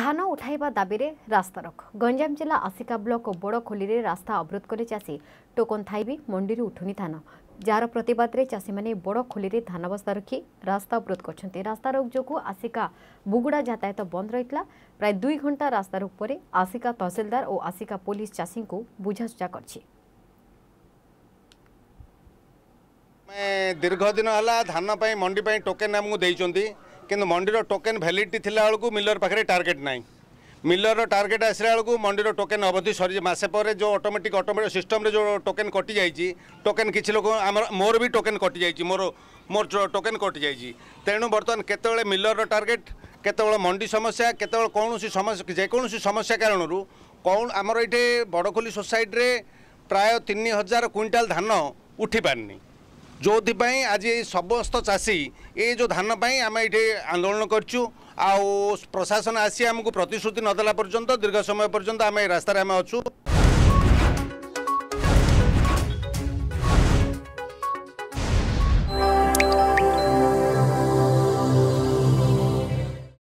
ধান উঠাইবা দাবিরে রাস্তারোক গঞ্জাম জেলা আসিকা ব্লক বড়খোলিরে রাস্তা অবরোধ করে চাষী টোকন থাইবি মন্ডির উঠুনি ধান যার প্রতিবাদে প্রতবাদে চাষীমানে বড়খোলিরে ধান বস্তা রক্ষি রাস্তা অবরোধ করছেন রাস্তারোক যোগুঁ আসিকা বুগুড়া যাতায়াত বন্ধ রয়েছে প্রায় দুই ঘণ্টা রাস্তারোক পরে আসিকা তহসিলদার ও আসিকা পুলিশ চাষী বুঝাসুঝা করছে দীর্ঘদিন হল ধান মন্ডি টোকেন আমি দিয়েছেন କିନ୍ତୁ ମଣ୍ଡିର ଟୋକେନ୍ ଭ୍ୟାଲିଡିଟି ଥିଲାବେଳକୁ ମିଲର ପାଖରେ ଟାର୍ଗେଟ୍ ନାହିଁ ମିଲରର ଟାର୍ଗେଟ୍ ଆସିଲା ବେଳକୁ ମଣ୍ଡିର ଟୋକେନ୍ ଅବଧି ସରି ମାସେ ପରେ ଯେଉଁ ଅଟୋମେଟିକ୍ ଅଟୋମେଟିକ୍ ସିଷ୍ଟମ୍ରେ ଯେଉଁ ଟୋକେନ୍ କଟିଯାଇଛି ଟୋକେନ୍ କିଛି ଲୋକ ଆମର ମୋର ବି ଟୋକେନ୍ କଟିଯାଇଛି ମୋର ମୋର ଟୋକେନ୍ କଟିଯାଇଛି ତେଣୁ ବର୍ତ୍ତମାନ କେତେବେଳେ ମିଲରର ଟାର୍ଗେଟ୍ କେତେବେଳେ ମଣ୍ଡି ସମସ୍ୟା କେତେବେଳେ କୌଣସି ସମସ୍ୟା ଯେକୌଣସି ସମସ୍ୟା କାରଣରୁ କ'ଣ ଆମର ଏଇଠି ବଡ଼ଖୋଲି ସୋସାଇଟିରେ ପ୍ରାୟ ତିନି ହଜାର କୁଇଣ୍ଟାଲ ଧାନ ଉଠିପାରିନି जोप आज समस्त चासी एज धानपेट आन्दोलन गरिचु आउ प्रशासन आसी आमको प्रतिश्रुति नदेला पर्थ्यन्त दीर्घ समय पर्यन्त आमस्तारमे अछु